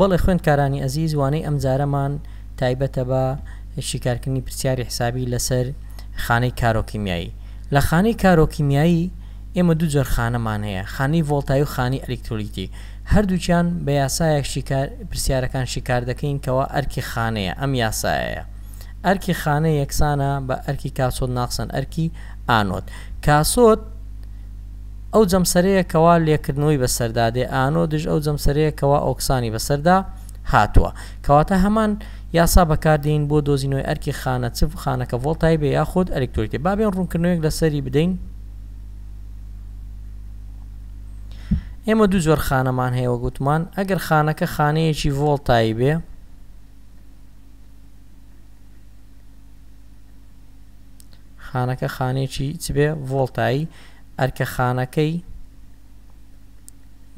بەڵێ خوێندکارانی ئەزیز وانەی ئەم جارەمان تایبەتە بە شیکارکردنی پرسیاری حسابی لەسەر خانەی کارۆکیمیایی لە خانەی کارۆکیمیایی ئێمە دوو جۆر خانەمان هەیە خانی ڤۆلتای و خانی ئەلکترۆلیتی هەردووچیان بە یاسایەک پرسیارەکان شیکار دەکەین کەەوە ئەرکی خانەیە ئەم یاسایەیە ئەرکی خانە یەکسانە بە ئەرکی کاسۆت ناخسن ئەرکی ئانۆت کاسۆت ئەو جەمسەرەیەکەوا لێکردنەوەی بەسەردادێ ئانۆ دژ ئەو جەمسەرەیەکەوە ئۆکسانی بەسەردا هاتووە کەواتە هەمان یاسا بەکاردین بۆ دۆزینەوەی ئەرکی خانە چف خانەکە ڤۆلتای بێ یاخود ئەلکتریکی بابێن ڕوونکردنەوەیەک لەسەری بدەین ئێمە دوو زۆر خانەمان هەیەوە گوتمان ئەگەر خانەکە خانەیەکی ڤۆڵتایی بێ خانەکە خانێکی چ بێ ڤۆڵتایی ئەرکەخانەکەی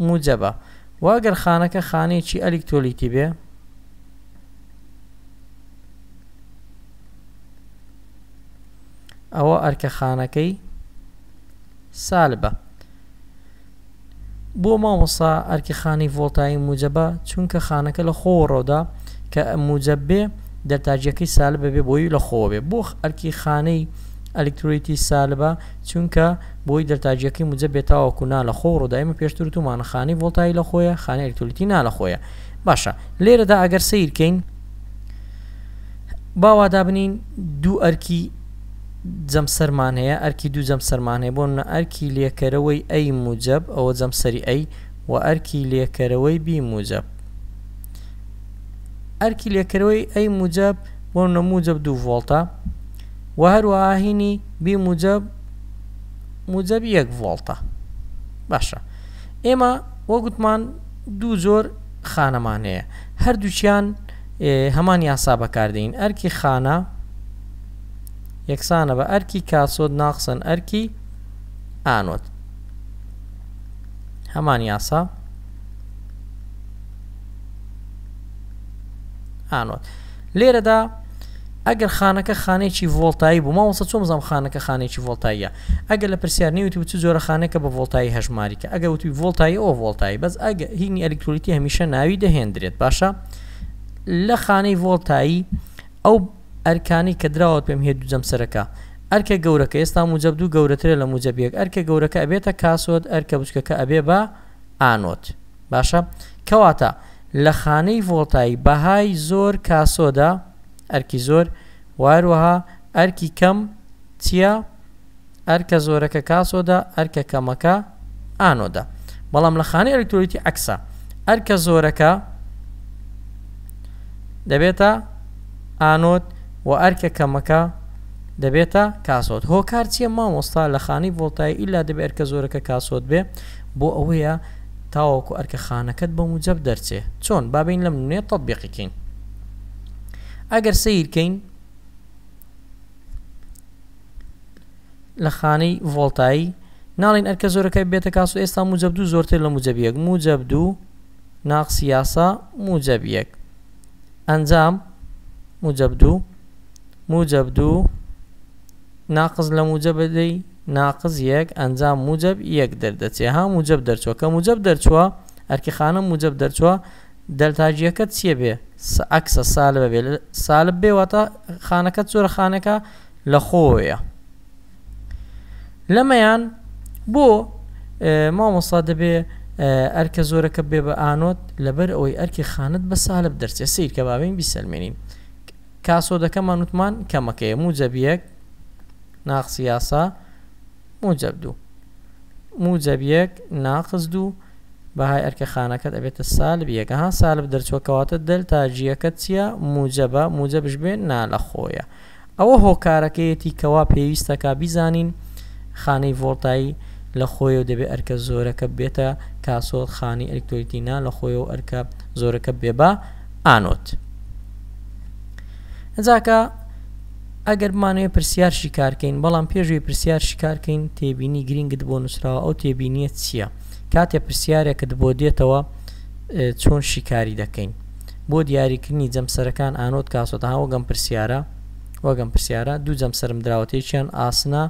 موجەبە واگەر خانەکە خانەیەکی ئەلیکتۆلیتی بێ ئەوە ئەرکەخانەکەی سالبە بۆ مامۆسا ئەرکیخانی ڤۆلتایی موجەبە چونکە خانەکە لە خۆ ڕۆدا کە موجەب بێ دەرتاجەکەی سالبە بێ بۆی لە خۆ بێ بۆ ئەرکی خانەی ئەلکتریتی سالبە چونکە بۆی دەرتاجەکەی مجە بێتاوەکو نالە خۆ ڕۆدایمە پێشتر تومانخانی ڤۆلتایی لە خۆیە خانە ئەلکتریتی نالە خۆیە باشە لێرەدا ئەگەر سیرکەین باوادابنین دوو ئەرکی جەمسەرمان هەیە ئەرکی دوو جەمسەرمان هەیە بۆ ئەرکی لێکەرەوەی ئەی موجب ئەوە جەمسەری ئەی و ئەرکی لێکەرەوەی بی موجب ئەرکی لێکەرەوەی ئەی موجب بۆ نەموجب دوو ڤۆڵتە و هەروە ئاهینی بی موجب موجب یەک ڤڵتە باشە ئێمە وەگوتمان دوو زۆر خانەمانەیە هەردووچیان هەمان یاسا بەکاردەین ئەرکی خانە یەکسانە بە ئەرکی کاسۆت ناقسن ئەرکی ئانۆت هەمان یاسا ئانۆت لێرەدا ئەگەر خانەکە خانێکی ڤۆلتایی بوو ماوەسە چۆم زام خانەکە خانێکی ڤۆلتاییە ئەگەر لە پرسیارنی وتی بچ زۆرە خانەکە بە ڤۆلتایی هەژماریکە ئەگە وتی ڤۆلتایی ئەو ڤۆلتایی بەس ئەگە هینی ئەلکترولیتی هەمیشە ناوی دەهێندرێت باشە لە خانەی ڤۆلتایی ئەو ئەرکانی کە درراوت پێم هێ دوو جەمسەرەکە ئەرکە گەورەکە ئێستا موجب دوو گەورەترە لە موجبیەک ئەرکە گەورەکە ئەبێتە کاسۆت ئەرکە بچکەکە ئەبێ بە ئانۆت باشە کەواتە لە خانەی ڤۆلتایی بەهای زۆر کاسۆدا ئەرکی زۆر واروەها ئەرکی کەم چییە ئەرکە زۆرەکە کاسۆدا ئەرکە کەمەکە ئانۆدا بەڵام لە خانەی ئەلکترۆیتی ئەکسا ئەرکە زۆرەکە دەبێتە ئانۆت و ئەرکە کەمەکە دەبێتە کاسۆت هۆکار چیە مامۆستا لە خانی ڤۆلتای ئیلا دەبێت ئەرکە زۆرەکە کاسۆت بێ بۆ ئەوەیە تاوەکو ئەرکە خانەکەت بە موجب دەرچێ چۆن بابین لەم نوێ تەطبیقیکەین ئەگەر سیرکەین لە خانەی ڤۆلتایی ناڵین ئەرکە زۆرەکەی بێتە کاس و ئێستا موجب دوو زۆرتر لە موجبیەک موجب دوو ناقسیاسا موجب یەک ئەنجام موجب دوو موجب دوو ناقز لە موجبدەی ناقز یەک ئەنجام موجب یەک دەردەچێ ها موجب دەرچوە کە موجب دەرچووە ئەرکی خانم موجب دەرچووە دەلتاجیەکە چیە بێ ئەکسە سالب بێ سالب بێواتە خانەکە چۆرە خانەکە لە خۆیە لەمەیان بۆ مامۆستا دەبێ ئەرکە زۆرەکە بێ بە ئانۆت لەبەر ئەوەی ئەرکی خانت بە سالب دەرچێ سیر کە باوین بیسەلمێنین کاسۆ دەکەمان وتمان کەمەکەی موجەبیەک ناقسیاسا موجەب دوو موجەبیەک ناقز دوو بەهای ئەرکە خانەکەت ئەبێتە سالب یەکە ها سالب دەرچووکەواتە دەل تاجیەکەت چییە موجەبە موجە بشبێن نالەخۆیە ئەوە هۆکارەکەیەتی کەوا پێویستەکە بیزانین خانەی ڤۆڵتایی لە خۆی و دەبێت ئەرکە زۆرەکە بێتە کاسۆڵ خانی ئەلکتۆریتینا لە خۆی و ئەرکە زۆرەکە بێبا ئانۆت ئەنجاکە ئەگەرمانەوە پرسیارشی کارکەین بەڵام پێشوی پرسیارشی کارکەین تێبینی گرنگت بۆ نووسراوە ئەو تێبینیە چییە؟ کاتێ پرسیارێکت بۆ دێتەوە چۆن شیکاری دەکەین بۆ دیاریکردنی جەمسەرەکان ئانۆت کاسۆتەها وەگەم پرسیارە وەگەم پرسیارە دوو جەم سرم درراوەتێکیان ئاسنا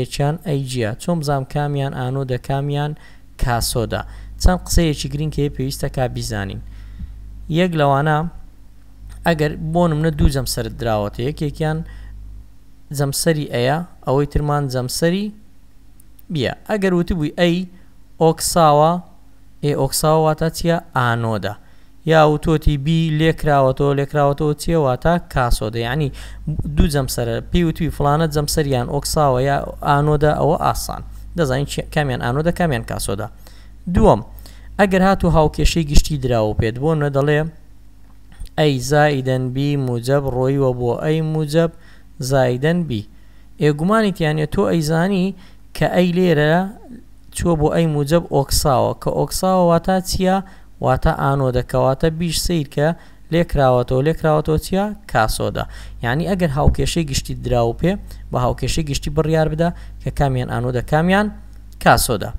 یەکیان ئەیجیە چۆن بزانام کامیان ئانۆ دەکامیان کاسۆدا چەند قسەیەکی گرینکەی پێویستە کا بیزانین یەک لەوانە ئەگەر بۆنم نە دوو جەم سرت درراوەتە یەکێکیان جەمسەری ئەیە ئەوەی ترمان جەمسەری بیە ئەگەر وتی بووی ئەی ئۆکساوە ئێ ئۆکساواتە چییە ئانۆدا یا و تۆتی بی لێکراوەتەوە لێکراوەتەوە چێواتە کاسۆدە ینی دوو جەمسەرە پێی وتی فلانە جەمسەریان ئۆکساوە یا ئانۆدا ئەوە ئاسان دەزانین کامیان ئانۆدا کامیان کاسۆدا دووەم ئەگەر هات و هاوکێشەی گشتی دراوە پێت بۆ نە دەڵێ ئەی زائیدەن بی موجب ڕۆیوە بۆ ئەی موجب زایدەن بی ئێگومانیتیانێت تۆ ئەیزانی کە ئەی لێرە چوە بۆ ئەی موجب ئۆکساوە کە ئۆکساوە واتا چییە واتە ئانۆ دەکەواتە بیش سیرکە لێکراوەتەوە لێکراوەتەوە چیە کاسۆدا یعنی ئەگەر هاوکێشەی گشتی دراو پێ بە هاوکێشەی گشتی بڕیار بدا کە کامیان ئانۆدە کامیان کاسۆدا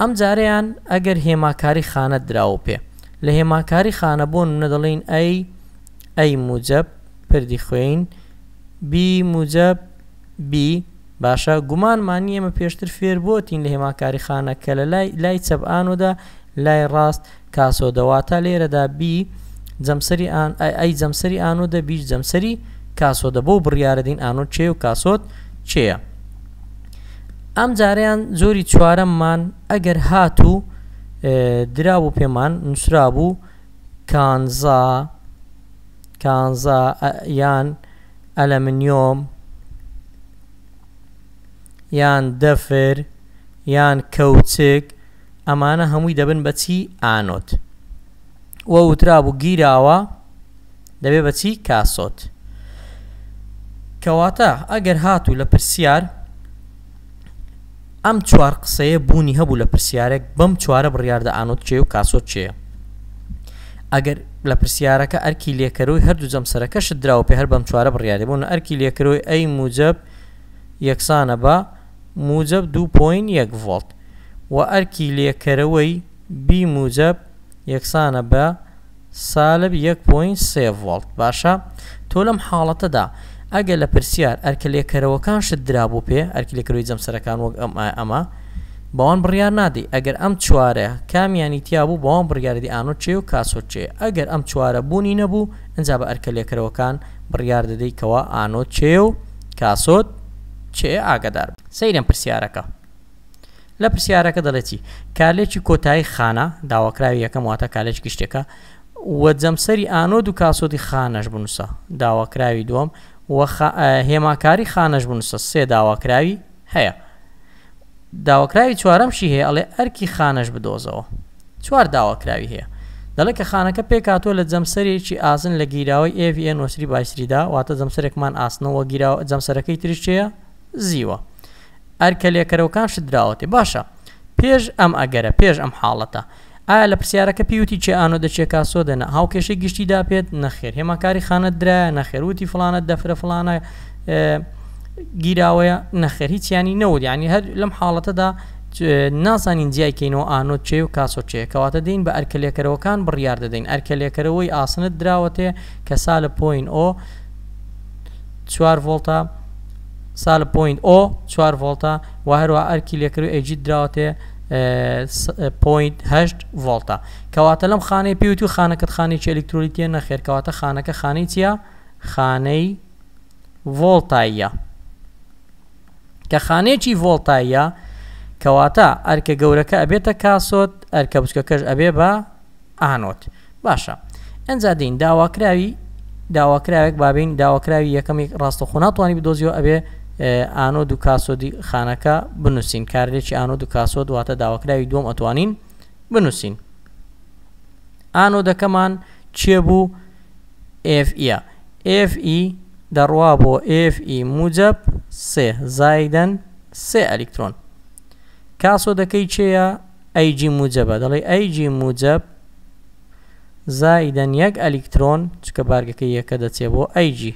ئەم جارەیان ئەگەر هێماکاری خانە دراو پێ لە هێماکاری خانە بۆ منە دەڵین ئەی ئەی موجب پردی خوێن بی موجب بی باشە گومانمانی ئێمە پێشتر فێر بۆتین لە هێماکاری خانە کە لە لای لای چەبانودا لای ڕاست کاسۆدەواتە لێرەدا بی جەمسری ئان ئەی جەمسری ئانودە بیش جەمسری کاسۆدە بۆ بڕیاردین ئانۆ چێ و کاسۆت چێە ئەم جاریان زۆری چوارەممان ئەگەر هات و درا و پێمان نووسرا بوو کانزا کانزا یان ئەلەمنیۆم یان دەفر یان کەوتچێک ئەمانە هەمووی دەبن بەچی ئانۆت وە وترابوو گیراوە دەبێ بەچی کاسۆت کەواتە ئەگەر هاتوو لە پرسیار ئەم چوار قسەیە بوونی هەبوو لە پرسیارێک بەم چوارە بڕیاردە ئانۆت چێ و کاسۆت چێە ئەگەر لە پرسیارەکە ئەرکی لێکەرەوەی هەردوو جەمسەرەکەشت درراوە پێ هەر بەم چوارە بڕیاری بوون ئەرکی لێکەرەوەی ئەی موجب یەکسانە بە موجب 2.1 ڤۆلت و ئەرکی لێکەرەوەی بی موجب یەکسانە بە سالب 1.3 ڤۆلت باشە تۆ لەم حاڵەتەدا ئەگە لە پرسیار ئەرکە لێکەرەوەکان شت درابوو پێ ئەرکی لێکەرەوەی جەمسەرەکان وەک ئەم ئەمە بەوان بڕیار نادی ئەگەر ئەم چوارە کامیانی تیابوو بەوان بڕیاردی ئانۆ چێ و کاسۆ چێ ئەگەر ئەم چوارە بوونی نەبوو ئەنج بە ئەرکە لێکەرەوەکان بڕیار دەدەیتەوە ئانۆ چێ و کاسۆت چێ ئاگدار سەیرم پرسیارەکە لە پرسیارەکە دەڵێتی کالێکی کۆتایی خانە داواکراوی یەکەم واتە کالێج گشتەکە وە جەمسەری ئانۆ دو کاسۆتی خانەش بنووسە داواکراوی دووەم هێماکاری خانەش بنووسە سێ داواکراوی هەیە داواکراوی چوارەمشی هەیە ئەڵێ ئەرکی خانەش بدۆزەوە چوار داواکراوی هەیە دەڵێ کە خانەکە پێکاتۆ لە جەمسەرێکی ئازن لە گیراوی ئVN وسری باسریدا واتە جەمسەرێکمان ئاسنەوە گیراوە جەمسەرەکەی تریشەیە زیوە ئەرکە لێکەرەوەکان شدراوەتێ باشە پێش ئەم ئەگەرە پێش ئەم حاڵەتە ئایا لە پرسیارەکە پیوتی چێ ئانۆ دەچێت کاسۆ دەنا هاوکێشەی گشتی داپێت نەخێر هێماکاری خانت درایە نەخێروتی فلانە دەفرە فلانە گیراوەیە نەخێر هیچیانی نەوت ینی هەر لەم حاڵەتەدا نازانین جیایکەینەوە ئانۆت چێ و کاسۆچەیە کەواتە دەین بە ئەرکەلێکەرەوەکان بڕیار دەدەین ئەرکەلێکەرەوەی ئاسنت دراوەتێ کە سا لە پوین ئۆ چوار ڤۆڵتا سال پوین ئۆ چوار ڤۆلتا و هەروە ئەرکی لێکرد ئەجی درراوەێ پوینه ڤۆلتا کەواتە لەم خانەی پێوت و خانەکەت خانێکی ئەلکترۆلیتیە نەخێرکەواتە خانەکە خانەی چیە خانەی ڤۆلتاییە کە خانێکی ڤۆلتاییە کەواتە ئەرکە گەورەکە ئەبێتە کاسۆت ئەرکە بچکەکەش ئەبێ بە ئانۆت باشە ئەنجادین داواکراوی داواکراوێک بابین داواکراوی یەکەمی ڕاستەخۆ ناتوانانی بدۆزیەوە ئەبێ ئانۆ دو کاسۆدی خانەکە بنووسین کارلێکی ئانۆ دو کاسۆ دواتە داواکراوی دوم ئەتوانین بنووسین ئانۆ دەکەمان چێ بوو FE FE دەڕوا بۆ FE موجب سێ زایدەن سێ ئەلکترۆن کاسۆ دەکەی چێە ئەیجی موجبە دەڵێ ئەیجی موجب زایدەن یەک ئەلکترۆن چکە بارگەکەی یەکە دەچێ بۆ ئەیجی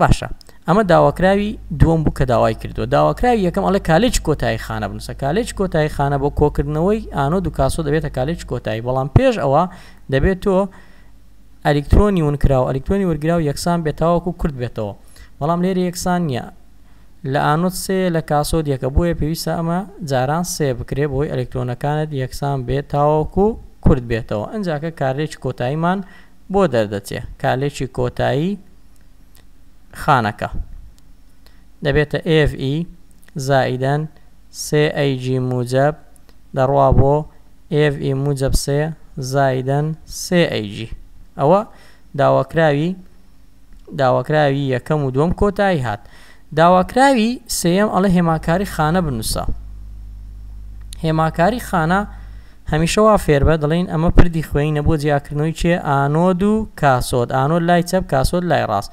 باشە ئەمە داواکراوی دووەم بوو کە داوای کردووە داواکراوی یەکەم ئەڵە کالج کۆتایی خانە بنووسە کالج کۆتایی خانە بۆ کۆکردنەوەی ئانۆ دو کاسۆ دەبێتە کالج کۆتایی بەڵام پێش ئەوە دەبێت تۆ ئەلکترۆنی ونکراوە ئەلکترۆنی وەرگرا و یەکسان بێتاوەکو کورد بێتەوە بەڵام لێرە یەکسان نییە لە ئانوت سێ لە کاسۆدیەکە بۆیە پێویستە ئەمە جاران سێ بکرێ بۆی ئەلکترۆنەکانت یەکسان بێت تاوەکو کورد بێتەوە ئەنجاکە کارێکی کۆتاییمان بۆ دەردەچێ کالێکی کۆتایی خانەکە دەبێتە ئFE زائیدەن سAG موجب دەڕوا بۆ ئFE موجب سێ زایدەن سAG ئەوە داواکراوی داواکراوی یەکەم و دوم کۆتایی هات داواکراوی سم ئەڵە هێماکاری خانە بنووسە هێماکاری خانە هەمیشەوا فێربە دەڵین ئەمە پردی خوێنە بۆ جیاکردنەوەی چێ ئانۆد و کاسۆت ئانۆ لای چەپ کاسۆت لای ڕاست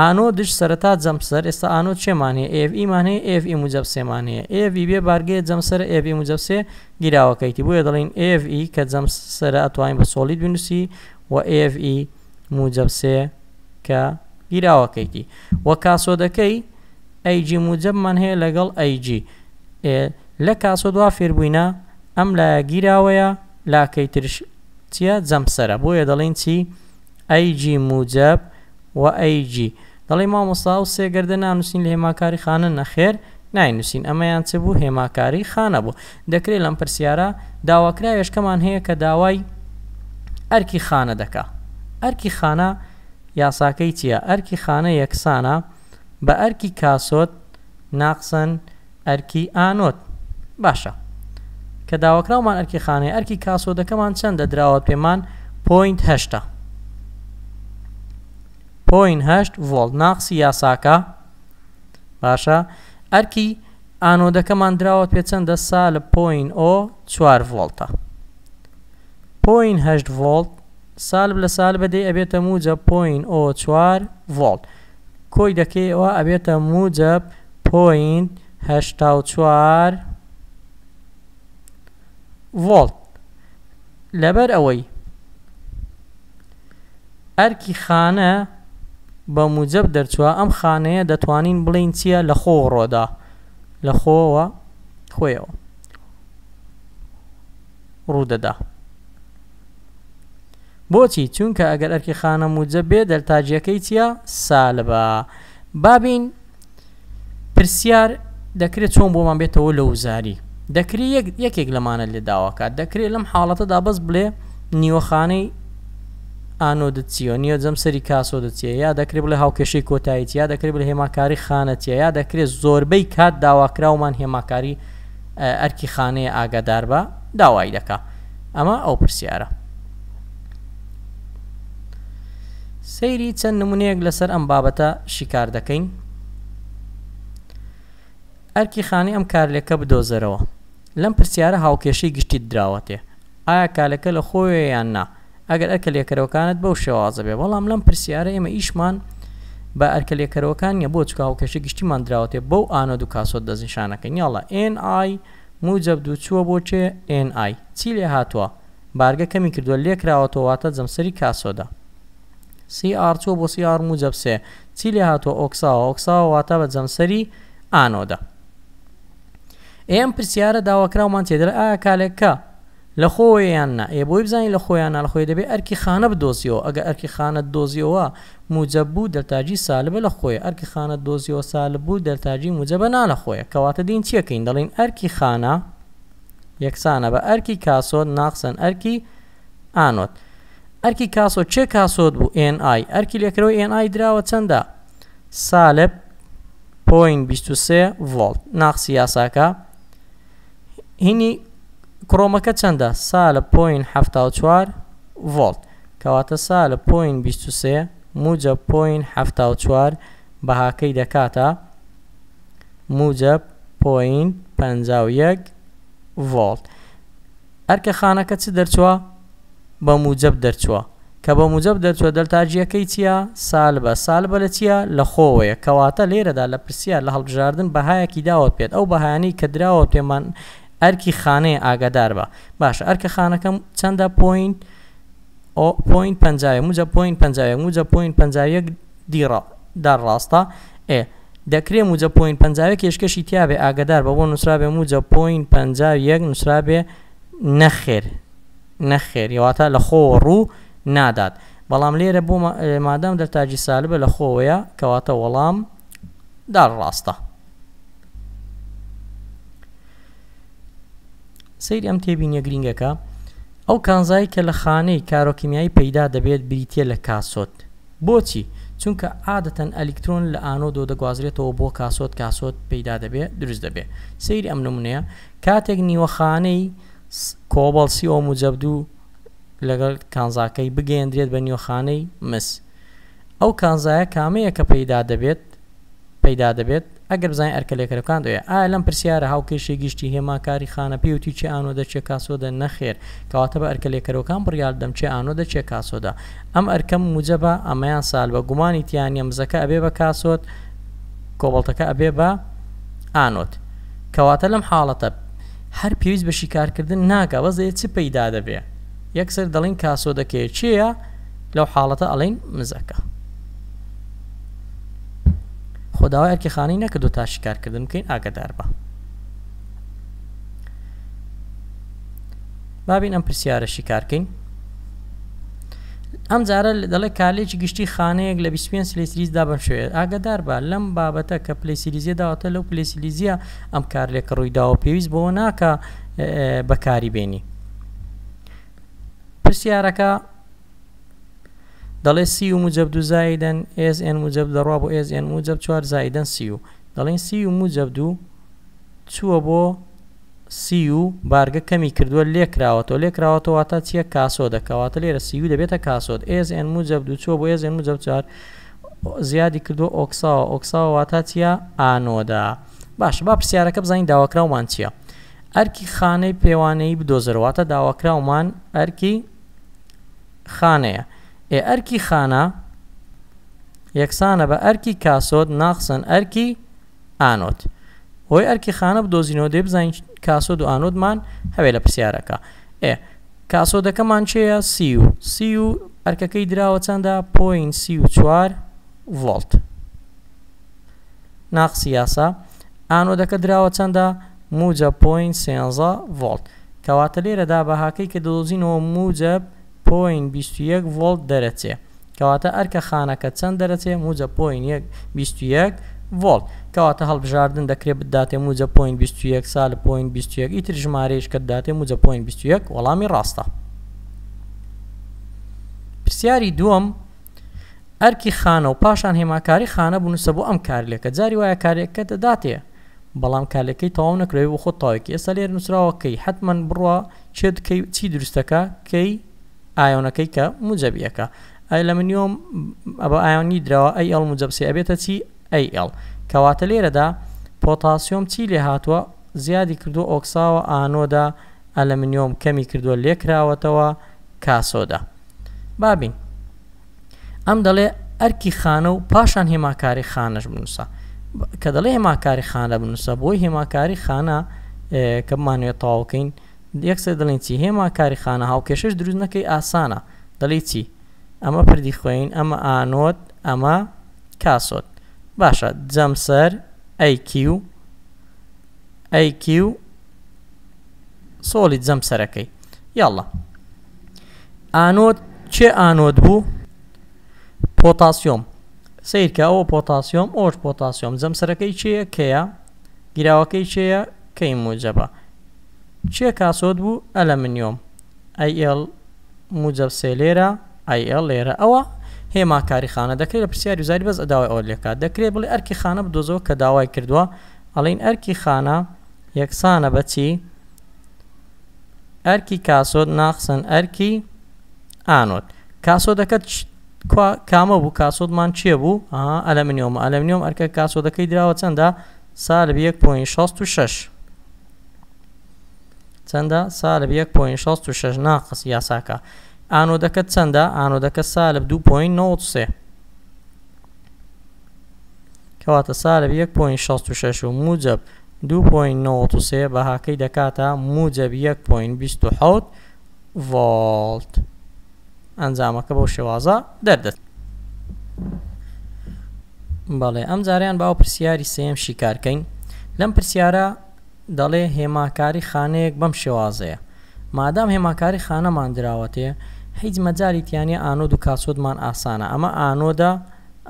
ئانۆ دش سەرەتا جەمسەر ئێستا ئانۆ چێمانەیە ئێئیمانەیە ئێفی موجب سێمانەیە ئێوی بێ بارگەیە جەمسەر ئێبی موجبسێ گیراوەکەیتی بۆیە دەڵین ئێفی کە جەم سرە ئەتوانین بە سۆلی بنووسی و ئێفی موجبسێ کە گیراوەکەیتی وە کاسۆدەکەی ئەیجی موجبمان هەیە لەگەڵ ئەیجی لە کاسۆ دوا فێربووینە ئەم لایە گیراوەیە لاکەی ترش چیە جەمسەرە بۆیە دەڵین چی ئەیجی موجب و ئەیجی دەڵی مامۆستا و سێگەردە نانووسین لە هێماکاری خانە نەخێر ناینووسین ئەمەیان چ بوو هێماکاری خانە بوو دەکرێت لەم پرسیارە داواکراوێشکەمان هەیە کە داوای ئەرکی خانە دەکا ئەرکی خانە یاساکەی چییە ئەرکی خانە یەکسانە بە ئەرکی کاسۆت ناقسن ئەرکی ئانۆت باشە کە داواکراومان ئەرکی خانەیە ئەرکی کاسۆ دەکەمان چەند دەدراوە پێمان پوینت هشتا پۆینهشت ڤۆڵ ناقسی یاساکە باشە ئەرکی ئانۆدەکەمان درراوە پێ چەندە سال پۆین ئۆ چوار ڤۆڵتە پۆینهشت ڤۆڵت سال لە سال بەدەی ئەبێتە موجە پۆین ئۆ چوار ڤۆڵت کۆی دەکەیەوە ئەبێتە موجب پۆین هەشتا و چوار ڤۆڵت لەبەر ئەوەی ئەرکی خانە بە موجب دەرچووە ئەم خانەیە دەتوانین بڵین چییە لە خۆ ڕۆدا لە خۆوە خۆیەوە ڕوودەدا بۆچی چونکە ئەگەر ئەرکی خانە موجە بێ دەلتاجیەکەی چییە سالبە بابین پرسیار دەکرێت چۆن بۆمان بێتەوە لە وزاری دەکری یەکێک لەمانە لێداواکات دەکرێت لەم حاڵەتەدا بەس بڵێ نیوەخانەی ئانۆ دەچیۆنیە جەمسەری کاسۆ دەچێ یا دەکرێت لە هاوکێشەی کۆتاییت یا دەکرێت لە هێماکاری خانەتە یا دەکرێت زۆربەی کات داواکراومان هێماکاری ئەرکی خانەیە ئاگادار بە داوای دەکا ئەمە ئەو پرسیارە سەیری چەند نمونەیەک لەسەر ئەم بابەتە شیکار دەکەین ئەرکی خانی ئەم کارلەکە بدۆزەرەوە لەم پرسیارە هاوکێشەی گشتی دراوەتێ ئایا کالەکە لە خۆیان نا ئەگەر ئەرکە لێکەرەوەکانت بەو شێوازە بێ بەڵام لەم پرسیارە ئێمە ئیشمان بە ئەرکە لێکەرەوەکان یە بۆ چکاو کەشی گشتیمان درراوتێ بەو ئانۆ دو کاسۆت دەزیشانەکە نیاڵە NI موجب دوو چووە بۆچێ NI چی لێ هاتووە بارگە کەمی کردووە لێکراوەتەواتە جەمسەری کاسۆدا CR چوە بۆ CR موجب سێ چی لێ هاتووە ئۆکساوە ئۆکساوە واتە بە جەمسەری ئانۆدا ئێم پرسیارە داواکراومان تێدرا ئایا کالێکە لە خۆیاننا ئێ بۆی بزانین لە خۆیانە لە خۆی دەبێت ئەرکی خانە بدۆزیەوە ئەگە ئەرکی خانە دۆزیەوە موجەبوو دەرتاجی سالبە لە خۆی ئەرکی خانە دۆزیەوە سالبوو دەرتاجی موجەبە نا لە خۆیە کەواتە دین چیەکەین دەڵین ئەرکی خانە یەکسانە بە ئەرکی کاسۆت ناخسن ئەرکی ئانۆت ئەرکی کاسۆ چه کاسۆت بوو NI ئەرکی لێکرەوەی NI درراوە چەندە سالب پوین 23 ڤۆلت ناخسی یاساکە هینی کڕۆمەکە چەندە سا لە پوین ه چوار ڤۆلت کەواتە سا لە پوین 23 موجە پوین ه چوار بەهاکەی دەکاتە موجە پوین 51 ڤۆلت ئەرکە خانەکە چ دەرچووە بە موجب دەرچووە کە بە موجب دەرچووە دەرتاجیەکەی چییە سال بە سال بە لە چییە لە خۆوەیە کەواتە لێرەدا لە پرسیار لە هەڵبژاردن بەهایەکی داوت پێێت ئەو بەهانی کە دراوە پێمان ئەرکی خانەیە ئاگادار بە باشە ئەرکە خانەکەم چەندە پوین پوین پ موجە پوین پ موجە پوین پ دیڕە دەڕاستە ئێ دەکرێ موجە پوین پ کێشکەشی تیاابێ ئاگدار بە بۆ نووسرابێ موجە پوین پ یەک نووسرابێ نەخێر نەخێر یواتە لە خۆ ڕوو نادات بەڵام لێرە بۆ مادام دەرتاجی سالبە لە خۆوەیە کەواتە وەڵام داڕاستە سیر ئەم تێبینە گرنگەکە ئەو کانزایی کە لە خانەی کارۆکیمیایی پەیدا دەبێت بریتە لە کاسۆت بۆچی چونکە عادەتەن ئەلکترۆن لە ئانۆدۆ دەگوازرێتەوە بۆ کاسۆت کاسۆت پەیدا دەبێت دروست دەبێت سیر ئەم نمونەیە کاتێک نیوەخانەی کۆبڵسی ئۆ مجەبدوو لەگەڵ کانزاکەی بگەێندرێت بە نیۆخانەی مس ئەو کانزایە کامەیە کە پەیدا دەبێت پەیدا دەبێت ئەگەر بزانین ئەرکەلێکەکان دوێ ئایا لەم پرسیارە هاوکێشی گشتی هێما کاری خانە پێوتی چی ئانۆ دەچێ کاسۆدە نەخێر کەواتە بە ئەرکەلێکەرەکان بڕیال دەمچێ ئانۆ دەچێ کاسۆدا ئەم ئەرکەم موجە بە ئەمەیان سال بە گومانی تیانە مزەکە ئەبێ بە کاسۆت کۆبڵتەکە ئەبێ بە ئانۆت کەواتە لەم حاڵەتە هەر پێویست بە شیکارکردن ناکە وەزەیە چی پەیدا دەبێ یەکسەر دەڵین کاسۆ دەکەێ چییە لەو حاڵەتە ئەڵین مزەکە. خۆداوا ئەرکیخانی نەکردو تا شکارکردن بکەین ئاگدار بە بابین ئەم پرسیارە شیکارکەین ئەم جارە دەڵێ کالێکی گشتی خانەیەک لە 25 سلیسریزدا بەم شوێت ئاگدار بە لەم بابەتە کە پلیسیلیزیە داواتە لەو پلیسیلیزیە ئەم کارلێک ڕوویداوە پێویست بۆ ناکە بەکاری بێنی پرسیارەکە دەڵێ سی و مجب دو زایدەن ئSN مجب دەڕوا بۆ ئSN مجب چوار زایدەن سی و دەڵێن سی و مجب دوو چووە بۆ سی و بارگە کەمی کردووە لێکراوەەوە لێکراوەتەوەواتە چیە کاسۆ دەکەواتە لێرە سی و دەبێتە کاسۆت ئSN مجب دوو چوە بۆ ئSN مجب چوار زیادی کردو ئۆکساوە ئۆکساوەواتە چیە ئانۆدا باش با پرسیارەکە بزانین داواکراومان چییە ئەرکی خانەی پێوانەی بدۆزەواتە داواکراومان ئەرکی خانەیە ئێ ئەرکی خانە یەکسانە بە ئەرکی کاسۆت ناخسن ئەرکی ئانۆت هۆی ئەرکی خانە بدۆزینەوە دێ بزانین کاسۆت و ئانۆتمان هەوێ لە پرسیارەکە ئێ کاسۆدەکەمان چەیە سی و سی و ئەرکەکەی دراوە چەندە پوین سی و چوار ڤۆلت ناخسی یاسا ئانۆدەکە دراوە چەندە موجە پوین سێنزە ڤۆلت کەواتە لێرەدا بەهاکەی کە دۆزینەوە موجب 1.21 ڤۆلت دەرەچێ کەواتە ئەرکە خانەکە چەند دەرەچێ موجە پوین 21 ڤۆلت کەواتە هەڵبژاردن دەکرێت بداتێ موجە پوین 21 سال پوین 21 ئیتر ژمارەیش کە داتێ موجە پوین 21 وەڵامی ڕاستە پرسیاری دووەم ئەرکی خانە و پاشان هێماکاری خانە بنووسە بۆ ئەم کارلێکە جاری وایە کارێکەکە دەداتێ بەڵام کارلەکەی تەواو نەکرێت بۆ خۆ تاوێکی ئێستا لێر نووسراوەکەی حتمما بڕە چێت چی دروستەکە کەی ئایۆنەکەی کە مجەبیەکە ئەی لە منیۆم ئەبە ئایۆنی درەوە ئەی ئەڵ مجەبسی ئەبێتە چی ئەی ئەڵ کەواتە لێرەدا پۆتاسیۆم چی لێ هاتووە زیادی کردو ئۆکساوە ئانۆدا ئەلەمنیۆم کەمی کردووە لێکراوەتەوە کاسۆدا بابین ئەم دەڵێ ئەرکی خانە و پاشان هێماکاری خانەش بنووسە کە دەڵێ هێماکاری خانە بنووسە بۆی هێماکاری خانە کەمانوێت تاوکەین یەکسێ دەڵێن چی هێما کاریخانە هاوکێشش دروست نەکەی ئاسانە دەڵی چی ئەمە پردی خوێن ئەمە ئانۆت ئەمە کاسۆت باشە جەمسەر ئەیکیو ئەیکیو سۆڵی جەمسەرەکەی یاڵە ئانۆت چێ ئانۆت بوو پۆتاسیۆم سیرکە ئەوە پۆتاسیۆم ئۆش پۆتاسیۆم جەمسەرەکەی چیە کەیە گیراوەکەی چێە کەی موجەبە چیە کاسۆت بوو ئەلە منیۆم ئەL موجب سێ لێرە ئەL لێرە ئەوە هێما کاریخانە دەکرێت لە پرسیاری زاری بەس ئەداوای ئەولیەکە دەکرێت بڵێ ئەرکی خانە بدۆزەوە کە داوای کردووە ئەڵین ئەرکی خانە یەکسانە بەچی ئەرکی کاسۆت ناخسن ئەرکی ئانۆت کاسۆ دەکەت کامە بوو کاسۆتمان چیە بوو ئەلە منیۆم ئەلە منیۆم ئەرکە کاسۆ دەکەی درراوە چەندە سال 1.6 چەندە سالب 1.66 ناقس یاساکە ئانۆدەکە چەندە ئانۆدەکە سالب 2.93 کەواتە سالب 1.66 و موجب 2.93 بەهاکەی دەکاتە موجب 1.27 ڤڵت ئەنجامەکە بەو شێوازە دەردەێت بەڵێ ئەم جاریان باو پرسیاری سم شیکارکەین لەم پرسیارە دەڵێ هێماکاری خانەیەک بەم شێوازەیە مادام هێماکاری خانەمان درراوەتێ هیچ مەجاری تیانی ئانۆ و کاسۆدمان ئاسانە ئەمە ئانۆدا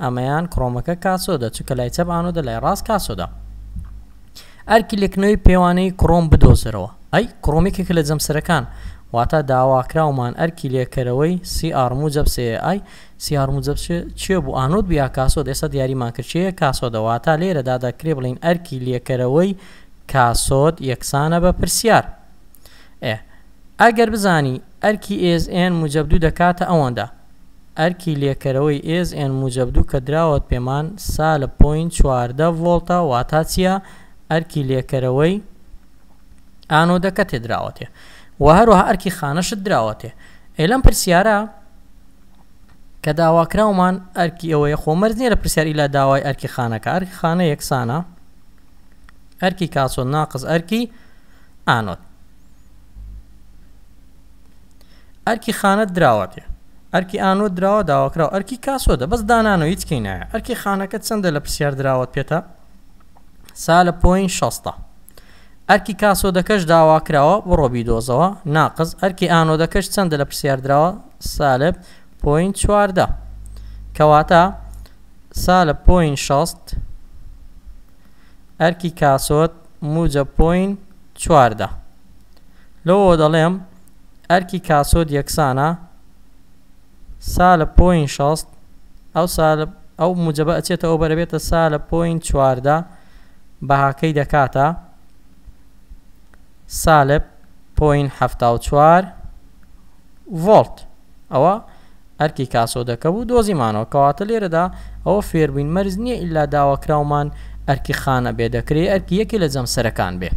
ئەمەیان کڕۆمەکە کاسۆدا چکە لای چەب ئانۆدا لای ڕاست کاسۆدا ئەرکی لەکنەوەی پێوانەی کڕۆم بدۆزرەوە ئەی کڕۆمێکێک لە جەمسەرەکان واتە داواکراومان ئەرکی لێکەرەوەی سی ئارممو جەبسێ ئای سی هەرممو جەبسێ چیە بوو ئانۆت بیا کاسۆ دێستا دیاریمان کردچەیە کاسۆ دەواتە لێرەدا دەکرێ بڵین ئەرکی لێکەرەوەی کاسۆت یەکسانە بە پرسیار ئەگەر بزانی ئەرکی ئSN مجەبدوو دەکاتە ئەوەندا ئەرکی لێکەرەوەی ئSN مجەبدوو کە دراوت پێمان سا لە پوین چواردە ڤۆڵتا واتاچە ئەرکی لێکەرەوەی ئانۆ دەکە تێدراوەتێ و هەروەها ئەرکی خانەشت دراوەتێ ئێلم پرسیارە کە داواکراومان ئەرکی ئەوەیە خۆمەرز نیە لە پرسیاری لە داوای ئەرکی خانەکە ئەرکی خانە یەکسانە ئەرکی کاسۆن ناقز ئەرکی ئانۆت ئەرکی خانە دراوەتێ ئەرکی ئانۆ درراوە داواکراوە ئەرکی کاسۆدە بەس دانانەوە هیچکەی نایە ئەرکی خانەکە چەندە لە پرسیار دراوت پێێتە سا لە پۆین شستا ئەرکی کاسۆدەکەش داواکراوە بۆ ڕۆبی دۆزەوە ناقز ئەرکی ئانۆدەکەش چەندە لە پرسیار درراوە سالب پۆین چواردە کەواتە سا لە پۆین شست ئەرکی کاسۆت موجە پۆین چواردە لەوە دەڵێم ئەرکی کاسۆت یەکسانە سا لە پۆین شەست ئەو ئەو موجبە ئەچێتەوە بەرەبێتە سا لە پۆین چواردە بەهاکەی دەکاتە سالب پۆین هەفتا و چوار ڤۆلت ئەوە ئەرکی کاسۆ دەکە بوو دۆزیمانەوە کەواتە لێرەدا ئەوە فێربووین مەرز نییە ئللا داواکراومان ئەرکی خانە بێ دەکرێ ئەرکی یەکی لە جەمسەرەکان بێ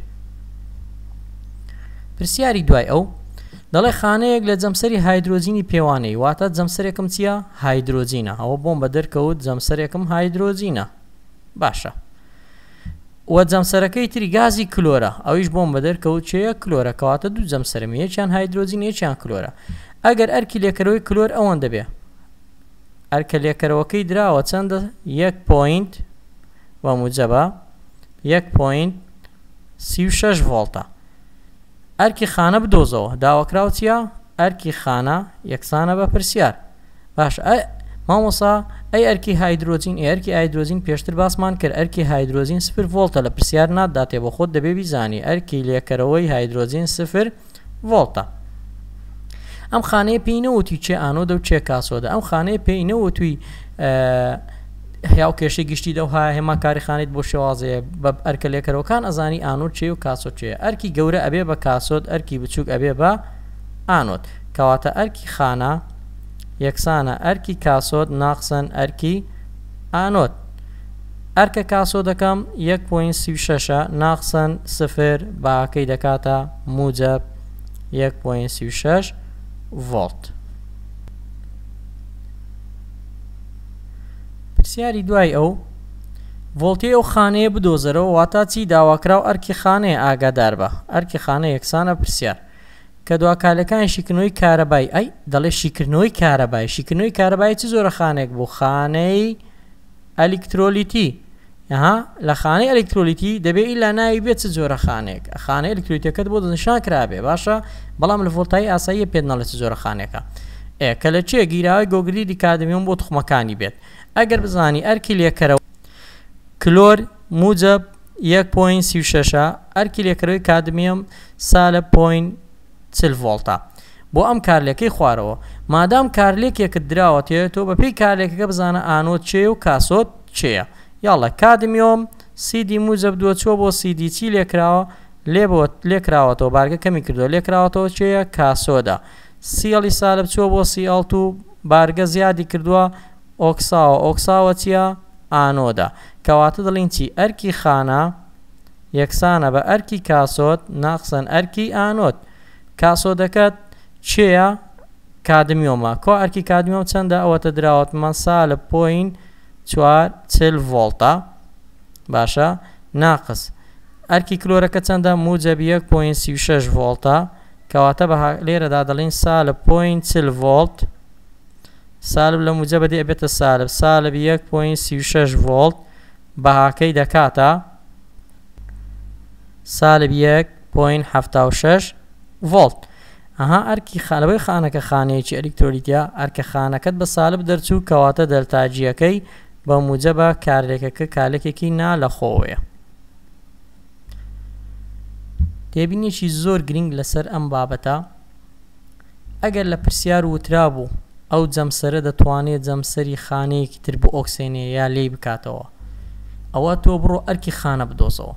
پرسیاری دوای ئەو دەڵێ خانەیەک لە جەمسەری هایدرۆزینی پێوانەی واتە جەمسەرێکم چییە هایدرۆزینە ئەوە بۆم بە دەرکەوت جەمسەرێکم هایدرۆزینە باشە وە جەمسەرەکەی تری گازی کلۆرە ئەویش بۆم بە دەرکەوت چەیە کلۆرەکەواتە دوو جەمسەرم یەکیان هایدرۆزین یەکیان کلۆرە ئەگەر ئەرکی لێکەرەوەی کلۆر ئەوەن دەبێ ئەرکە لێکەرەوەکەی دراوە چەندە یەک پوینت بە موجەبە 1.36 ڤۆڵتە ئەرکی خانە بدۆزەوە داواکرااو چیە ئەرکی خانە یەکسانە بە پرسیار باش مامۆسا ئەی ئەرکی هایدرۆزین ئەرکی ئایدرۆزین پێشتر باسمان کرد ئەرکی هایدرۆزین سفر ڤۆڵتە لە پرسیار ناداتێ بۆ خۆت دەبێ بیزانی ئەرکی لێکەرەوەی هایدرۆزین سفر ڤۆڵتە ئەم خانەیە پێینەوە توی چێ ئانۆ دە و چێ کاسۆدا ئەم خانەیە پێینەوە توی هیا و کێشەی گشتی لەو ها هێما کاریخانیت بۆ شێوازەیە بە ئەرکە لێکەرەوەکان ئەزانی ئانوت چێ و کاسۆ چێ ئەرکی گەورە ئەبێ بە کاسۆت ئەرکی بچووک ئەبێ بە ئانۆت کەواتە ئەرکی خانە یەکسانە ئەرکی کاسۆت ناخسن ئەرکی ئانۆت ئەرکە کاسۆ دەکەم 1.36 ناخسن سفر باکەی دەکاتە موجب 1.36 ڤۆلت. پرسیاری دوای ئەو ڤۆلتی ئەو خانەیە بدۆزەرەوە واتا چی داواکراو ئەرکی خانەیە ئاگادار بە ئەرکی خانە یەکسانە پرسیار کە دواکالەکان شیکردنەوەی کارەبای ئەی دەڵێ شیکردنەوەی کارەبای شیکردنەوەی کارەبای چ زۆرە خانێک بۆ خانەی ئەلیکترۆلیتی ها لە خانەی ئەلکترۆلیتی دەبێت ئیلا ناوی بێت چ جۆرە خانێک خانە ئەلکتریتەکەت بۆ دنشان کرابێ باشە بەڵام لە فۆلتایی ئاسایی پێناڵە چ جۆرە خانێکە کە لە چێ گیراوی گۆگری دیکادمیون بۆ تخمەکانی بێت. ئەگەر بزانی ئەرکی لێکەرەوە کلۆر موجە 1.36 ئەرکی لێکەرەوەی کادمیم سالە پوین سلڤۆڵتا بۆ ئەم کارلەکەی خوارەوە مادام کارلێکێکت دراوەتێت تۆ بە پێی کارلێکەکە بزانە ئانۆت چێ و کاسۆت چێە یاڵە کادمیۆم سیدی موجە دووە چۆ بۆ سیدی چی لێکراوە لێ بۆ لێکراوەتەوە بارگە کەمی کردو لێکراوەتەوە چێە کاسۆدا سیڵی سالە بچۆ بۆ سیڵ و بارگە زیادی کردووە ئۆکساوە ئۆکساوە چییە ئانۆدا کەواتە دڵین چی ئەرکی خانە یەکسانە بە ئەرکی کاسۆت ناخسن ئەرکی ئانۆت کاسۆ دەکات چێە کادمیۆمە کۆ ئەرکی کادمیۆم چەندە ئەوەتە دراوەتمە سا لە پۆین چوار چل ڤۆڵتا باشە ناقس ئەرکی کلۆرەکە چەندە موجەبی 1.36 ڤۆڵتا کەواتە بە لێرەدا دەڵین سا لە پوین چل ڤۆلت سالب لە موجە بەدی ئەبێتە سالب سالب 1.36 ڤۆلت بەهاکەی دەکاتە سالب 1.76 ڤۆلت ئەها ئەرکی خانەوەی خانەکە خانەیەکی ئەلیکتۆلیتیا ئەرکە خانەکەت بە سالب دەرچوو کەواتە دەرتاجیەکەی بە موجە بە کارێکەکە کالێکێکی نا لە خۆوەیە تێبینێکی زۆر گرنگ لەسەر ئەم بابەتە ئەگەر لە پرسیار وترا بوو ئەو جەمسەرە دەتوانێت جەمسەری خانەیەکی تر بۆ ئۆکسێنێ یا لێی بکاتەوە ئەوە تۆ بڕۆ ئەرکی خانە بدۆزەوە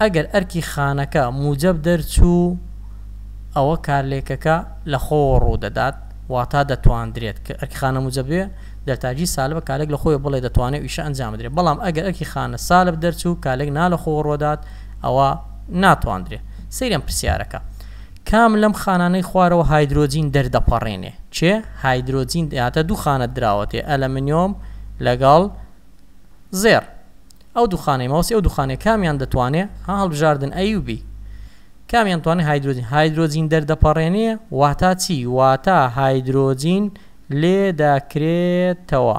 ئەگەر ئەرکی خانەکە موجب دەرچوو ئەوە کارلێکەکە لە خۆ ڕوودەدات واتا دەتواندرێت کە ئەرکی خانە موجبێ دەرتاجی سالب کارێک لە خۆی بڵێ دەتوانێت ویشە ئەنجامدرێت بەڵام ئەگەر ئەرکی خانە سالب دەرچوو کالێک نالە خۆ ڕۆدات ئەوە ناتواندرێت سەیرم پرسیارەکە کام لەم خانانەی خوارەوە هایدرۆجین دەردەپەڕێنێ چێ هایدروۆزین دیاتە دوخانە درراوەتێ ئەلەمنیۆم لەگەڵ زێر ئەو دوخانەی ماوسی ئەو دوخانێ کامیان دەتوانێت ها هەڵبژاردن ئەیوبی کامیان توانێت هایدروۆزین هایدروۆزین دەردەپەڕێنێ واتا چی واتە هایدروۆزین لێ دەکرێتەوە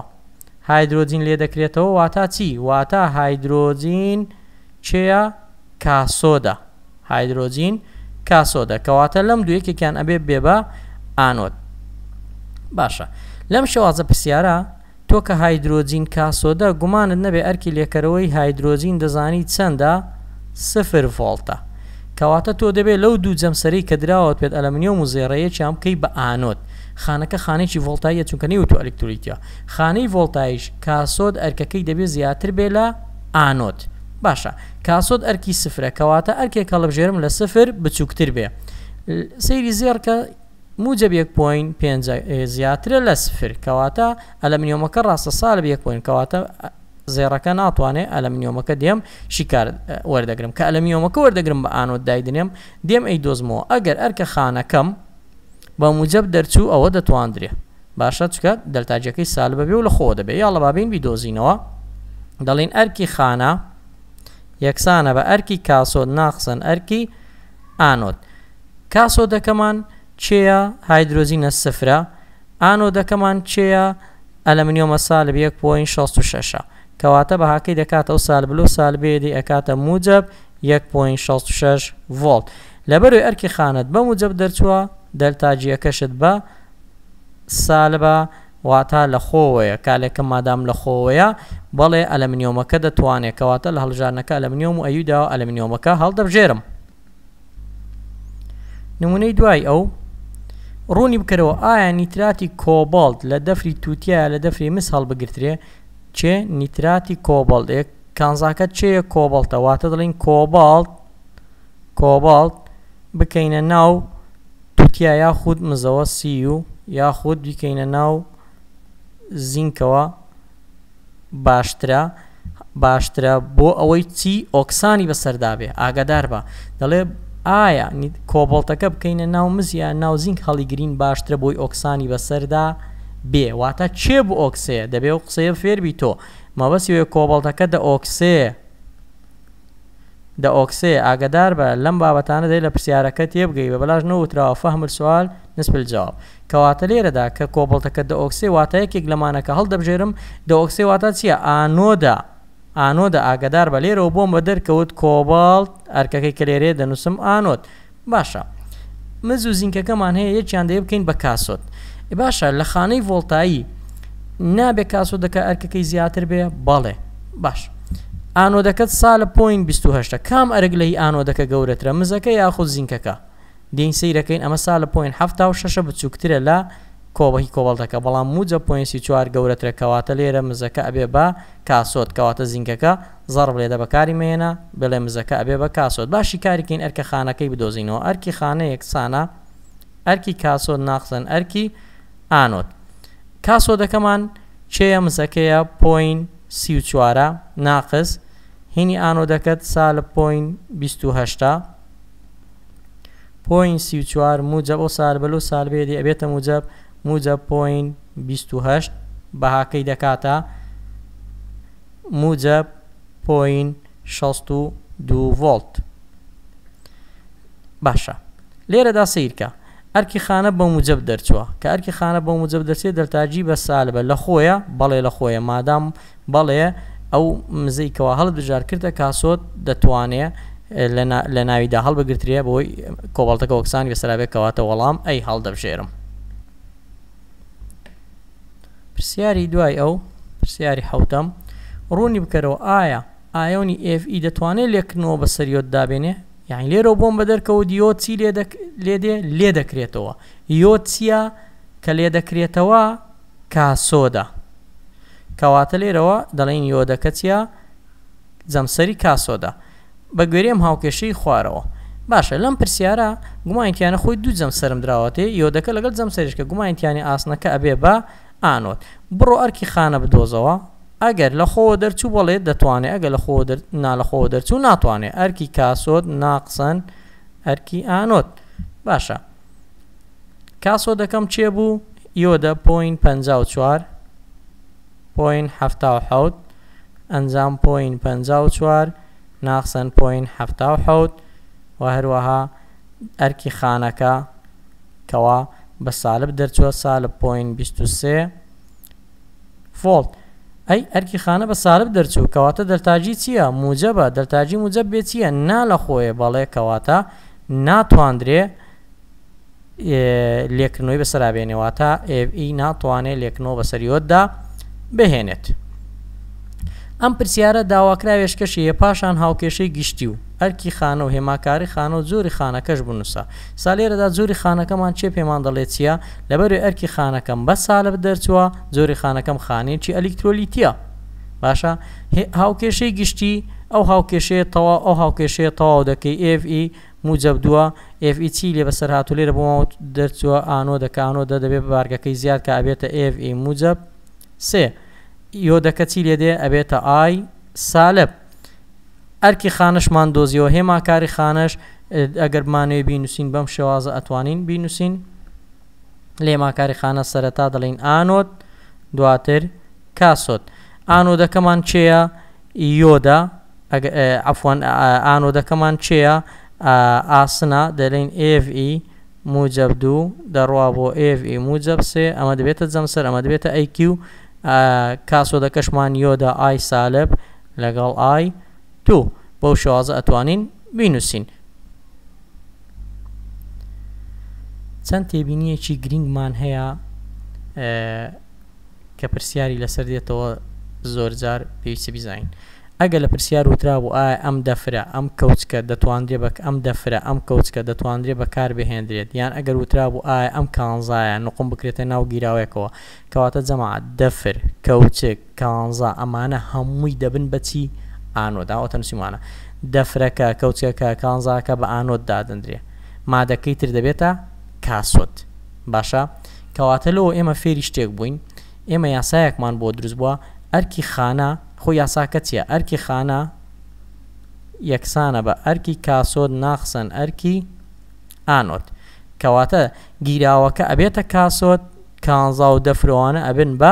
هایدروۆزین لێ دەکرێتەوە واتا چی واتە هایدروۆزین چێە کاسۆدا هایدروۆزین کاسۆدا کەواتە لەم دویەکێکیان ئەبێ بێبە ئانۆت باشە لەم شێوازە پرسیارە تۆ کە هایدرۆزین کاسۆدە گومانت نەبێ ئەرکی لێکەرەوەی هایدرۆزین دەزانی چەندە سفر فڵتە کەواتە تۆ دەبێت لەو دوو جەمسەری کە درراوەت پێت ئەلەمنیۆم و زێڕەیە چیان بکەی بە ئانۆت خانەکە خانێکی ڤڵتایە چونکەنی و تو ئەلکتریتیا خانەی ڤڵتایش کاسۆت ئەرکەکەی دەبێت زیاتر بێ لە ئانۆت باشە کاسۆت ئەرکی سفرە کەواتە ئەرکێک کەڵبژێرم لە سفر بچووکتر بێ سەیری زێڕکە موجب 1.5 زیاترە لە سفر کەواتە ئەلەمنیۆمەکە ڕاستە ساڵ بە 1.5 کەواتە زێڕەکە ناتوانێت ئەلەمنیۆمەکە دێم شیکار وەردەگرم کە ئەلەمیۆمەکە وەردەگرم بە ئانۆت دایدنێم دێم ئەی دۆزمەوە ئەگەر ئەرکە خانەکەم بە موجب دەرچوو ئەوە دەتواندرێ باشە چکە دەلتاجەکەی سال بەبێ و لە خۆ دەبێت یاڵە بابین بیدۆزینەوە دەڵین ئەرکی خانە یەکسانە بە ئەرکی کاسۆ ناخسن ئەرکی ئانۆت کاسۆ دەکەمان چێە هایدرۆزینە سفرە ئانۆ دەکەمان چێە ئەلمنیۆمە سال بەک پوین 66 کەواتە بەهاکەی دەکاتە و سالبلو سالبێدی ئەکاتە موجب 1.66 ڤۆلت لەبەروی ئەرکی خانت بە موجب دەرچووە دەلتاجیەکەشت بە سالبە واتا لە خۆوەیە کالێکم مادام لە خۆوەیە بەڵێ ئەلمنیۆمەکە دەتوانێت کەواتە لە هەڵژانەکە ئەلمنیۆم و ئەیدا ئەلمنیۆمەکە هەڵدەبژێرم نمونەی دوای ئەو ڕوونی بکەرەوە ئایا نیتراتی کۆبالت لە دەفری تووتیا لە دەفری مس هەڵبگرترێ چێ نیتراتی کۆبالدێک کانزاکە چێە کۆبڵتەواتە دڵین کۆبالت کۆبالت بکەینە ناو تووتیا یاخود مزەوە سی و یاخود بکەینە ناو زینکەوە باشترە باشترە بۆ ئەوەی چی ئۆکسانی بەسەردابێ ئاگادار بە دەڵێ ئایا کۆبڵتەکە بکەینە ناو مزیە ناوزینک هەڵیگرین باشترە بۆی ئۆکسانی بەسەردا بێ واتە چێ بۆ ئۆکسەیە دەبێ و قسەیە فێربی تۆ مەبەسی وێ کۆبڵتەکە دە ئۆکسەیە دە ئۆکسەیە ئاگدار بە لەم بابەتانە دەی لە پرسیارەکە تێبگەی بە بەلاژ نەوتراوە فەحمل سوال نسپل جواب کەواتە لێرەدا کە کۆبڵتەکە دە ئۆکسی واتەیەکێک لەمانەکە هەڵدەبژێرم دە ئۆکسی واتە چییە ئانۆدا ئانۆدا ئاگدار بە لێرەوە بۆم بە دەرکەوت کۆباڵ ئەرکەکەی کلێرێ دەنووسم ئانۆت باشە مز و زینکەکەمان هەیە یەکیان دەیە بکەین بە کاسۆت باشە لە خانەی ڤۆلتایی نابێ کاسۆ دەکە ئەرکەکەی زیاتر بێ بەڵێ باش ئانۆدەکەت ساە پوین 28 کام ئەرگ لەی ئانۆدەکە گەورەترە مزەکە یاخود زینکەکە دین سیرەکەین ئەمە ساە پوین 7 و 6 بچووکترە لە کۆبەهی کۆبڵتەکە بەڵام موجە پوینسی چوار گەورەترەکەواتە لێرە مزەکە ئەبێ بە کاسۆت کەواتە زینگەکە زەرب لێدە بەکاری مێنە بڵێ مزەکە ئەبێ بە کاسۆت باشی کاریکەین ئەرکە خانەکەی بدۆزینەوە ئەرکی خانە یەکسانە ئەرکی کاسۆت ناخزن ئەرکی ئانۆت کاسۆ دەکەمان چێە مزەکەیە پوین سی و چوارە ناقز هینی ئانۆ دەکەت سا لە پوین 28 پوین سی و چوار موجە بۆ سال بەلو سال بێدی ئەبێتە موجب 1 موجە پوین 28 بەهاکەی دەکاتە موجە پوین 62 ڤۆلت باشە لێرەدا سیرکە ئەرکی خانە بە موجب دەرچووە کە ئەرکی خانە بە موجب دەرچێت دەرتاجی بە سال بە لە خۆیە بەڵێ لە خۆیە مادام بەڵێ ئەو مزیکەوە هەڵ دژار کردە کاسۆت دەتوانێت لە ناویدا هەڵ بگرترێ بۆی کۆبڵتەکە ئۆکسانی بەسرابێت کەواتە وەڵام ئەی هەڵدەبژێرم پرسیاری دوای ئەو پرسیاری حوتەم ڕوونی بکەرەوە ئایا ئایۆنی ئFE دەتوانێت لێکنەوە بە سەریۆت دابێنێ یعنی لێرەوە بۆم بە دەرکەوە دیۆچی لێدێ لێ دەکرێتەوە یۆچیا کە لێ دەکرێتەوە کاسۆدا کەواتە لێرەوە دەڵین یۆدەکە چیا جەمسەری کاسۆدا بە گوێریم هاوکێشەی خوارەوە باشە لەم پرسیارە گومانتییانە خۆی دوو جەم سرم درراوەتێ یۆدەکە لەگەڵ جەم سریشکە گومانتیانی ئاسنەکە ئەبێ بە ئانۆت بڕۆ ئەرکی خانە بدۆزەوە ئەگەر لە خۆ دەرچوو بەڵێ دەتوانێت ئەگە لە خۆ نالەخۆ دەرچوو ناتوانێت ئەرکی کاسۆت ناقسەن ئەرکی ئانۆت باشە کاسۆ دەکەم چێ بوو یۆدە پوین 54 پوین ه ئەنجام پوین 54 ناخسەن پوین ه و هەروەها ئەرکی خانەکە کەوا بە سالب دەرچوە سالب پوین23 فۆلت ئەی ئەرکی خانە بە سالب دەرچوو کەواتە دەرتاجی چییە موجە بە دەرتاجی موجە بێت چییە نا لە خۆیە بەڵێ کەواتە ناتواندرێ لێکردنەوەی بەسەرابێنێەوە تا ئێئی ناتوانێت لێکنەوە بەسەریۆتدا بهێنێت. ئەم پرسیارە داواکرا وێشکەشیە پاشان هاوکێشەی گشتی و ئەرکی خانە و هێماکاری خانە و زۆری خانەکەش بنووسە سالێرەدا زۆری خانەکەمان چێ پێمان دەڵێت چیە لەبەرێ ئەرکی خانەکەم بە سالە دەرچووە زۆری خانەکەم خانێکی ئەلیکترۆلیتیە باشە هاوکێشەی گشتی ئەو هاوکێشەیە تەوا ئەو هاوکێشەیە تەواو دەکەی ئFE موجب دووە FEC لێ بەسەر هاتو لێرە بۆ دەرچووە ئانۆ دەکانۆ دەدەبێت بارگەکەی زیاد کە ئابێتە FE موجب سێ. یۆدەکە چی لێ دێ ئەبێتە ئای سالب ئەرکی خانشمان دۆزیەوە هێماکاری خانش ئەگەرمانەوە بینوسین بەم شێوازە ئەتوانین بینوسین لێماکاری خانە سەرەتا دەڵین ئانۆت دواتر کاسۆت ئانۆدەکەمان چێە یۆدا ئەفۆن ئانۆدەکەمان چێە ئاسنا دەلین ئFE موجب دوو دەڕوا بۆ ئFE موجب سێ ئەمە دەبێتە جەمسەر ئەمە دەبێتە ئەیکی و کاسۆدەکەشمان یۆدا ئای سالب لەگەڵ ئای تو بەو شوازە ئەتوانین بینووسین چەند تێبینیەکی گرنگمان هەیە کە پرسیاری لەسەر دێتەوە زۆرجار پێویستی بیزین. ئەگە لە پرسیار وترابوو ئایا ئەم دەفرە ئەم کەوتکە دەتواندێ بە ئەم دەفرە ئەم کەوتکە دەتواندێ بەکار بهێنرێت یان ئەگەر وترابوو ئایا ئەم کانزایە نقم بکرێتە ناو گیراوەکەوە کەواتە جەماعات دەفر کەوتێک کانزا ئەمانە هەمووی دەبن بەچی ئانۆ داوەتە نووسیمانە دەفرەکە کەوتێکە کانزاکە بە ئانۆت دادەندرێ مادەکەی تر دەبێتە کاسۆت باشە کەواتە لەوە ئێمە فێری شتێک بووین ئێمە یاسایەکمان بۆ دروست بووە ئەرکی خانە خۆ یاساکە چییە ئەرکی خانە یەکسانە بە ئەرکی کاسۆت ناخسن ئەرکی ئانۆت کەواتە گیراوەکە ئەبێتە کاسۆت کانزا و دەفرۆوانە ئەبن بە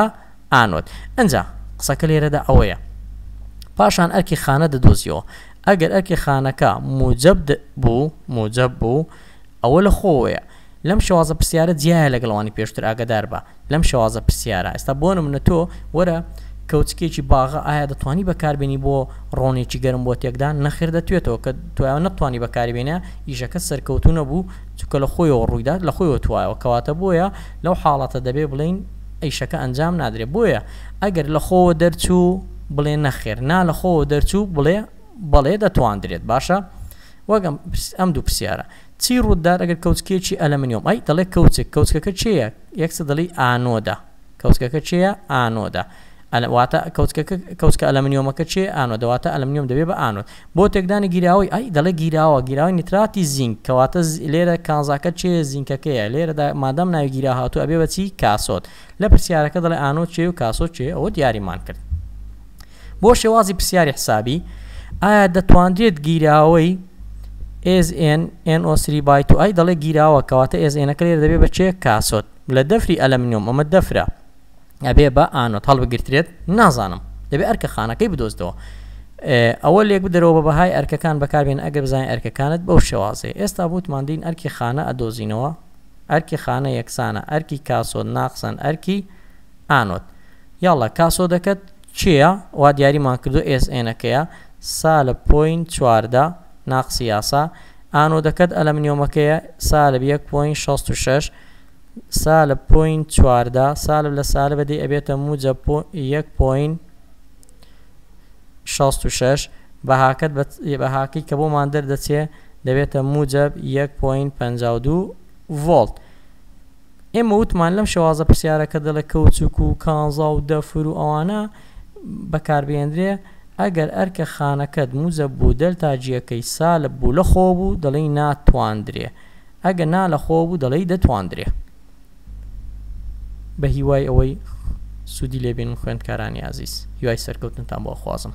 ئانۆت ئەجا قسەکە لێرەدا ئەوەیە پاشان ئەرکی خانە دەدۆزیەوە ئەگەر ئەرکی خانەکە موجب بوو موجب بوو ئەوە لە خۆیە لەم شوازە پرسیارە جیایە لەگەڵوانی پێشتر ئاگدار بە لەم شوازە پرسیارە ئێستا بۆنم منە تۆ وەرە کەوتچکێکی باغە ئایا دەتوانی بەکاربیێنی بۆ ڕۆنێکی گەرم بۆ تێکدان نەخر دەتوێتەوە کە تویان نەتوانانی بەکاربیێنە ئیشەکە سەرکەوتونە بوو چکە لە خۆیەوە ڕوویداد لە خۆیەوە توایەوە کەواتە بۆیە لەو حاڵەتە دەبێ بڵین ئەیشەکە ئەنجام نادرێ بۆیە ئەگەر لە خۆوە دەرچوو بڵێ نەخێر نا لە خۆوە دەرچوو بڵێ بەڵێ دەتواندرێت باشە وەگەم ئەم دوو پرسیارە چی ڕووددار ئەگەر کەوتکێکی ئەلەمنیۆم ئەی دەڵێ کەوتێک کەوتکەکە چیە یەکسە دەڵی ئانۆدا کەوتکەکە چیە ئانۆدا ئەواتە کەوتکە ئەلمنیۆمەکە چێ ئانۆ دەواتە ئەلمنیۆم دەبێ بە ئانۆت بۆ تێکدانی گیرراوی ئەی دەڵێ گیرراوە گیرراوی نیتراتی زینک کەواتە لێرە کانزاکە چێ زینکەکەیە لێرە مادەم ناوی گیررا هاتوو ئەبێ بەچی کاسۆت لە پرسیارەکە دەڵێ ئانۆ چێ و کاسۆ چێ ئەوە دیاریمان کرد بۆ شێوازی پرسیاری حسابی ئایا دەتواندێت گیرراوەی SNNO3 بای تو ئای دەڵێ گیرراوە کەواتە SNەکە لێر دەبێ بە چێ کاسۆت لە دەفری ئەلمنیۆم ئەمە دەفرە ئەبێ بە ئانۆ تاڵ بگرترێت نازانم دەبێت ئەرکە خانەکەی بدۆستەوە ئەوە لێک بدرەوە بە بەهای ئەرکەکان بەکاربێن ئەگەر بزانین ئەرکەکانت بەو شێوازێ ئێستا بوتماندین ئەرکی خانە ئەدۆزینەوە ئەرکی خانە یەکسانە ئەرکی کاسۆ ناقسن ئەرکی ئانۆت یاڵە کاسۆ دەکەت چییە وا دیاریمان کردو ئSNەکەیە سا لە پوین چواردە ناقسی یاسا ئانۆ دەکەت ئەلەمنیۆمەکەیە سا لە 1.66 سالە پوین چواردا سالە لە سالە بەدی ئەبێتە موجە یەک پوین 66 بەهاکەت بەهاکی کە بۆمان دەردەچێ دەبێتە موجب 1.52 ڤۆلت ئێمە وتمان لەم شێوازە پرسیارەکە دەڵە کەوتچوک و کانزا و دەفر و ئەوانە بەکاربێندرێ ئەگەر ئەرکە خانەکەت موزە بوو دەلتاجیەکەی سالب بوو لە خۆ بوو دەڵی ناتواندرێ ئەگە نا لە خۆ بوو دەڵی دەتواندرێ بە هیوای ئەوەی سوودی لێبین خوێندکارانی عزیز هیوای سەرکەوتنتان بۆ خوازم